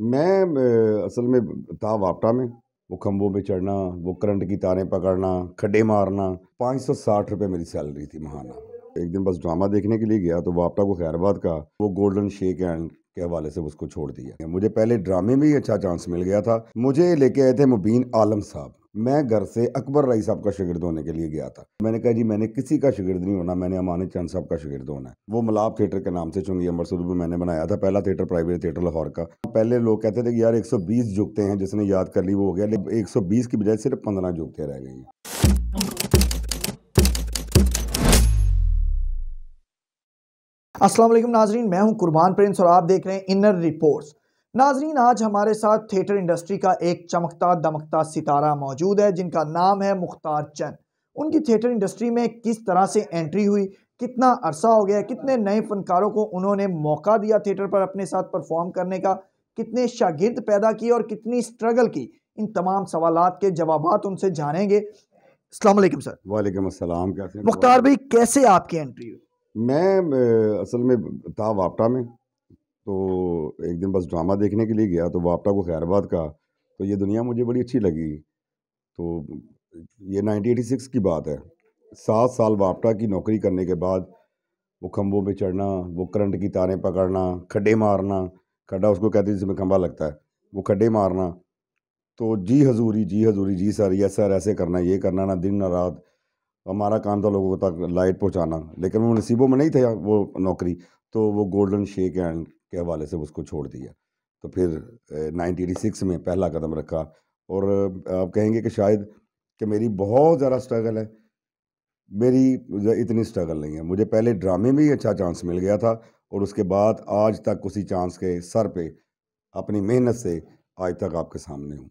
मैं असल में था वापटा में वो खम्बों पे चढ़ना वो करंट की तारें पकड़ना खड्डे मारना पाँच सौ साठ रुपये मेरी सैलरी थी महाना एक दिन बस ड्रामा देखने के लिए गया तो वापटा को खैरबाद का वो गोल्डन शेक एंड के हवाले से उसको छोड़ दिया मुझे पहले ड्रामे में ही अच्छा चांस मिल गया था मुझे लेके आए थे मुबीन आलम साहब मैं घर से अकबर राई साहब का शिगिर्द होने के लिए गया था मैंने कहा जी मैंने किसी का शिगिर्द नहीं होना मैंने अमान चंद साहब का शिगिर्द होना है वो मलाब थिएटर के नाम से अमर अमरसर में मैंने बनाया था पहला थिएटर प्राइवेट थिएटर लाहौर का पहले लोग कहते थे कि यार 120 जुगते हैं जिसने याद कर ली वो हो गया लेकिन एक की बजाय सिर्फ पंद्रह जुगते रह गई असलम नाजरीन मैं हूं कुरबान प्रिंस और आप देख रहे हैं इनर रिपोर्ट्स नाजरीन आज हमारे साथ थिएटर इंडस्ट्री का एक चमकता दमकता सितारा मौजूद है जिनका नाम है मुख्तार चंद उनकी थिएटर इंडस्ट्री में किस तरह से एंट्री हुई कितना अरसा हो गया कितने नए फनकारों को उन्होंने मौका दिया थिएटर पर अपने साथ परफॉर्म करने का कितने शागिर्द पैदा किए और कितनी स्ट्रगल की इन तमाम सवाल के जवाब उनसे जानेंगे अलैक्म सर वालेकुम कैसे मुख्तार भाई कैसे आपकी एंट्री हुई मैं असल में था वापटा में तो एक दिन बस ड्रामा देखने के लिए गया तो वापटा को खैरबाद का तो ये दुनिया मुझे बड़ी अच्छी लगी तो ये 1986 की बात है सात साल वापटा की नौकरी करने के बाद वो खम्भों पे चढ़ना वो करंट की तारें पकड़ना खड्डे मारना खड्डा उसको कहते हैं जिसमें खम्भा लगता है वो खड्डे मारना तो जी हजूरी जी हजूरी जी सर यस सर ऐसे करना ये करना ना दिन ना रात हमारा काम था लोगों तक लाइट पहुंचाना लेकिन वो नसीबों में नहीं थे वो नौकरी तो वो गोल्डन शेक एंड के हवाले से उसको छोड़ दिया तो फिर 1986 में पहला कदम रखा और आप कहेंगे कि शायद कि मेरी बहुत ज़्यादा स्ट्रगल है मेरी इतनी स्ट्रगल नहीं है मुझे पहले ड्रामे में ही अच्छा चांस मिल गया था और उसके बाद आज तक उसी चांस के सर पे अपनी मेहनत से आज तक आपके सामने हूँ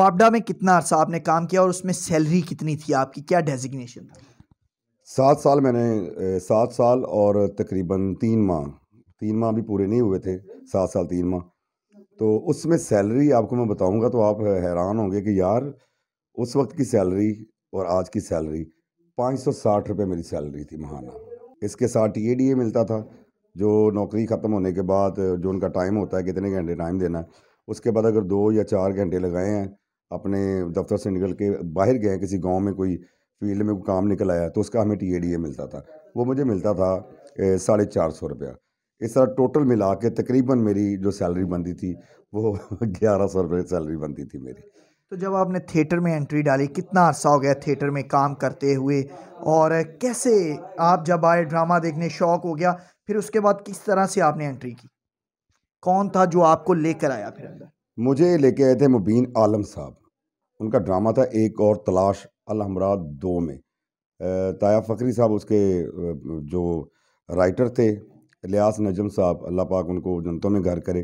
वापडा में कितना अर्सा आपने काम किया और उसमें सैलरी कितनी थी आपकी क्या डेजिग्नेशन था सात साल मैंने सात साल और तकरीबन तीन माह तीन माह अभी पूरे नहीं हुए थे सात साल तीन माह तो उसमें सैलरी आपको मैं बताऊंगा तो आप हैरान होंगे कि यार उस वक्त की सैलरी और आज की सैलरी पाँच सौ साठ रुपये मेरी सैलरी थी महाना इसके साथ टी ए डी ए मिलता था जो नौकरी ख़त्म होने के बाद जो उनका टाइम होता है कितने घंटे टाइम देना है उसके बाद अगर दो या चार घंटे लगाए हैं अपने दफ्तर से निकल के बाहर गए किसी गांव में कोई फील्ड में कोई काम निकल आया तो उसका हमें टी ए डी ए मिलता था वो मुझे मिलता था साढ़े चार सौ रुपया इस तरह टोटल मिला के तकरीबन मेरी जो सैलरी बनती थी वो ग्यारह सौ रुपये सैलरी बनती थी मेरी तो जब आपने थिएटर में एंट्री डाली कितना अरसा हो गया थिएटर में काम करते हुए और कैसे आप जब आए ड्रामा देखने शौक हो गया फिर उसके बाद किस तरह से आपने एंट्री की कौन था जो आपको लेकर आया फिर अंदर मुझे लेके आए थे मुबीन आलम साहब उनका ड्रामा था एक और तलाश अलहमराद दो में ताया फ़करी साहब उसके जो राइटर थे इलियास नजम साहब अल्लाह पाक उनको जनतों में घर करे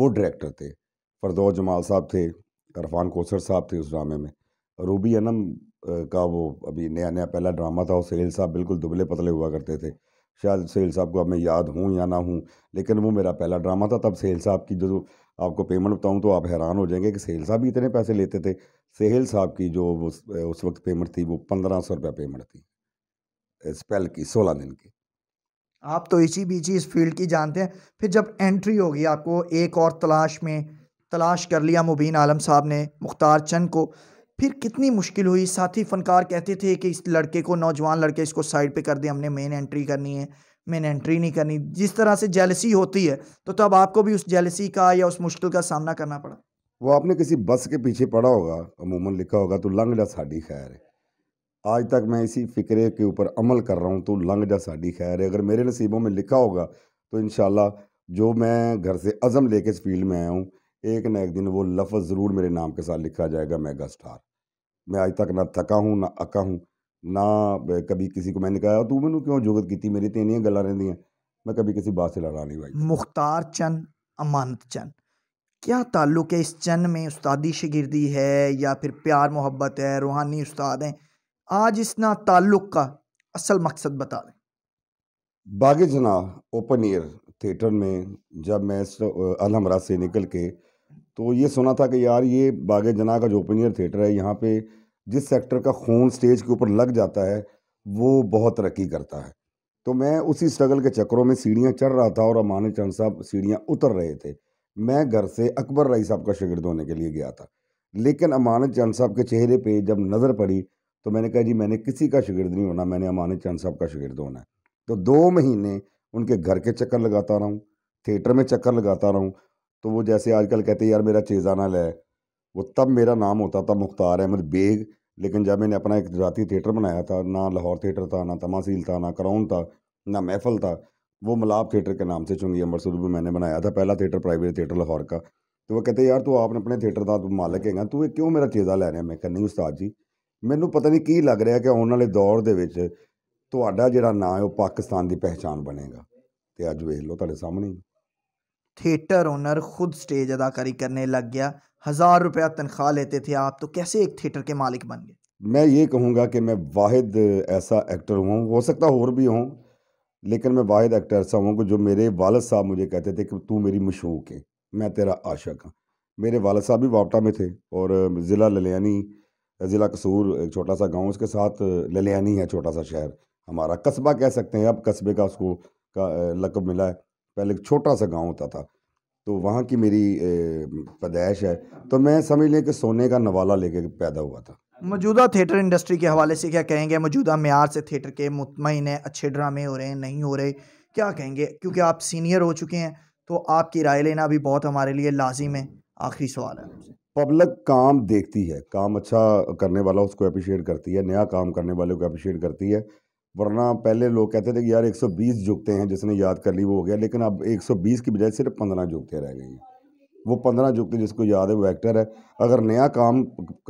वो डायरेक्टर थे फरदौर जमाल साहब थे अरफान कोसर साहब थे उस ड्रामे में रूबी अनम का वो अभी नया नया पहला ड्रामा था और सहेल साहब बिल्कुल दुबले पतले हुआ करते थे शायद सहेल साहब को अब मैं याद हूँ या ना हूँ लेकिन वो मेरा पहला ड्रामा था तब सहेल साहब की जो आपको पेमेंट बताऊँ तो आप हैरान हो जाएंगे कि सहेल साहब भी इतने पैसे लेते थे सहेल साहब की जो उस, उस वक्त पेमेंट थी वो पंद्रह सौ रुपया पेमेंट थी स्पेल की सोलह दिन की आप तो इसी बीच ही इस फील्ड की जानते हैं फिर जब एंट्री होगी आपको एक और तलाश में तलाश कर लिया मुबीन आलम साहब ने मुख्तार चंद को फिर कितनी मुश्किल हुई साथी फ़नकार कहते थे कि इस लड़के को नौजवान लड़के इसको साइड पे कर दें हमने मेन एंट्री करनी है मेन एंट्री नहीं करनी जिस तरह से जेलसी होती है तो तब आपको भी उस जेलसी का या उस मुश्किल का सामना करना पड़ा वो आपने किसी बस के पीछे पड़ा होगा अमूमन लिखा होगा तो लंग जा साड़ी खैर है आज तक मैं इसी फ़िक्रे के ऊपर अमल कर रहा हूँ तो लंग जा साड़ी खैर है अगर मेरे नसीबों में लिखा होगा तो इन जो मैं घर से अज़म लेके इस फील्ड में आया हूँ एक ना एक दिन वो लफ्ज़ ज़रूर मेरे नाम के साथ लिखा जाएगा मेगा स्टार मैं आज तक ना थका हूँ ना अका हूँ ना कभी किसी को मैंने कहा तू मैंने क्यों जुगत की मेरी तो इनियाँ गल्ला रही मैं कभी किसी बात से लड़ा नहीं भाई मुख्तार चंद अमानत चंद क्या ताल्लुक़ है इस चंद में उस्तादी शगिरदी है या फिर प्यार मोहब्बत है रूहानी उस्ताद हैं आज इस ना ताल्लुक का असल मकसद बता दें बागे जना ओपन एयर थिएटर में जब मैं अलहमरा से निकल के तो ये सुना था कि यार ये बागे जना का जो ओपन एयर थिएटर है यहाँ पे जिस सेक्टर का खून स्टेज के ऊपर लग जाता है वो बहुत तरक्की करता है तो मैं उसी स्ट्रगल के चक्करों में सीढ़ियाँ चढ़ रहा था और अमान चंद साहब सीढ़ियाँ उतर रहे थे मैं घर से अकबर राई साहब का शागिर्द होने के लिए गया था लेकिन अमानत चंद साहब के चेहरे पर जब नज़र पड़ी तो मैंने कहा जी मैंने किसी का शिगिर्द नहीं होना मैंने अमान चंद साहब का शिगिर्द होना है तो दो महीने उनके घर के चक्कर लगाता रहा हूँ थिएटर में चक्कर लगाता रहा हूँ तो वो जैसे आजकल कहते यार मेरा चेजाना लै वो तब मेरा नाम होता था मुख्तार अहमद बेग लेकिन जब मैंने अपना एक गुजराती थिएटर बनाया था ना लाहौर थिएटर था ना तमासील था ना कराउन था ना महफल था वो मलाब थिएटर के नाम से चुंगी अमृतसर में मैंने बनाया था पहला थिएटर प्राइवेट थिएटर लाहौर का तो वो कहते यार तो आपने अपने थिएटर का मालिक है तू क्यों मेरा चेजा ले रहे हैं मैं कह नहीं उस्ताद जी ਮੈਨੂੰ पता नहीं की लग रहा कि आने वाले दौर जो ना ਤੁਹਾਡਾ ਜਿਹੜਾ ਨਾਂ ਹੈ ਉਹ ਪਾਕਿਸਤਾਨ ਦੀ ਪਹਿਚਾਣ ਬਣੇਗਾ ਤੇ ਅੱਜ थिएटर ओनर खुद स्टेज अदाकारी करने लग गया हज़ार रुपया तनख्वाह लेते थे आप तो कैसे एक थिएटर के मालिक बन गए मैं ये कहूँगा कि मैं वाहिद ऐसा एक्टर हूँ हो सकता और भी हूँ लेकिन मैं वाहिद एक्टर ऐसा हूँ जो मेरे वालद साहब मुझे कहते थे कि तू मेरी मशूक है मैं तेरा आशक हूँ मेरे वालद साहब भी वापटा में थे और ज़िला ललियानी ज़िला कसूर एक छोटा सा गांव उसके साथ ललियानी है छोटा सा शहर हमारा कस्बा कह सकते हैं अब कस्बे का उसको का लकब मिला है पहले एक छोटा सा गांव होता था तो वहाँ की मेरी पैदाइश है तो मैं समझ लें कि सोने का नवाला लेके पैदा हुआ था मौजूदा थिएटर इंडस्ट्री के हवाले से क्या कहेंगे मौजूदा मैार से थिएटर के मुतमिन है अच्छे ड्रामे हो रहे हैं नहीं हो रहे क्या कहेंगे क्योंकि आप सीनियर हो चुके हैं तो आपकी राय लेना भी बहुत हमारे लिए लाजिम है आखिरी सवाल है पब्लिक काम देखती है काम अच्छा करने वाला उसको अप्रिशिएट करती है नया काम करने वाले को अप्रिशिएट करती है वरना पहले लोग कहते थे कि यार 120 जुगते हैं जिसने याद कर ली वो हो गया लेकिन अब 120 की बजाय सिर्फ पंद्रह झुकते रह गई हैं वो पंद्रह जुगते जिसको याद है वो एक्टर है अगर नया काम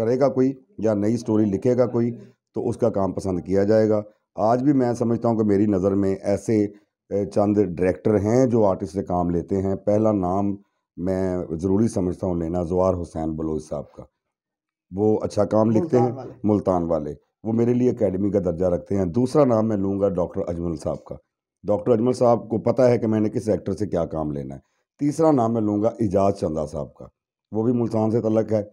करेगा कोई या नई स्टोरी लिखेगा कोई तो उसका काम पसंद किया जाएगा आज भी मैं समझता हूँ कि मेरी नज़र में ऐसे चंद डायरेक्टर हैं जो आर्टिस्ट से काम लेते हैं पहला नाम मैं ज़रूरी समझता हूँ लेना जवार हुसैन बलोच साहब का वो अच्छा काम लिखते हैं वाले। मुल्तान वाले वो मेरे लिए अकेडमी का दर्जा रखते हैं दूसरा नाम मैं लूँगा डॉक्टर अजमल साहब का डॉक्टर अजमल साहब को पता है कि मैंने किस एक्टर से क्या काम लेना है तीसरा नाम मैं लूँगा इजाज चंदा साहब का वो भी मुल्तान से तलक है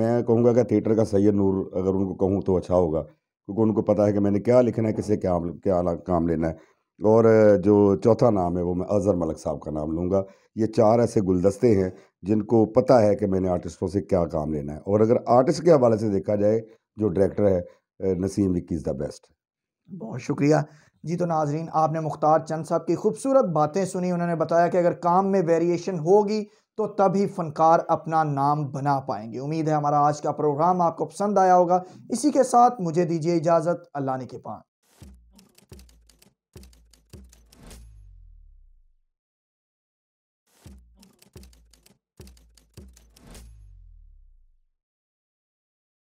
मैं कहूँगा कि थिएटर का सैयद नूर अगर उनको कहूँ तो अच्छा होगा क्योंकि उनको पता है कि मैंने क्या लिखना है किसे क्या क्या काम लेना है और जो चौथा नाम है वो मैं अज़हर मलक साहब का नाम लूँगा ये चार ऐसे गुलदस्ते हैं जिनको पता है कि मैंने आर्टिस्टों से क्या काम लेना है और अगर आर्टिस्ट के हवाले से देखा जाए जो डायरेक्टर है Naseem Vicky is the best बहुत शुक्रिया जी तो नाजरीन आपने मुख्तार चंद साहब की खूबसूरत बातें सुनी उन्होंने बताया कि अगर काम में वेरिएशन होगी तो तभी फ़नकार अपना नाम बना पाएंगे उम्मीद है हमारा आज का प्रोग्राम आपको पसंद आया होगा इसी के साथ मुझे दीजिए इजाज़त अल्लाह ने के पान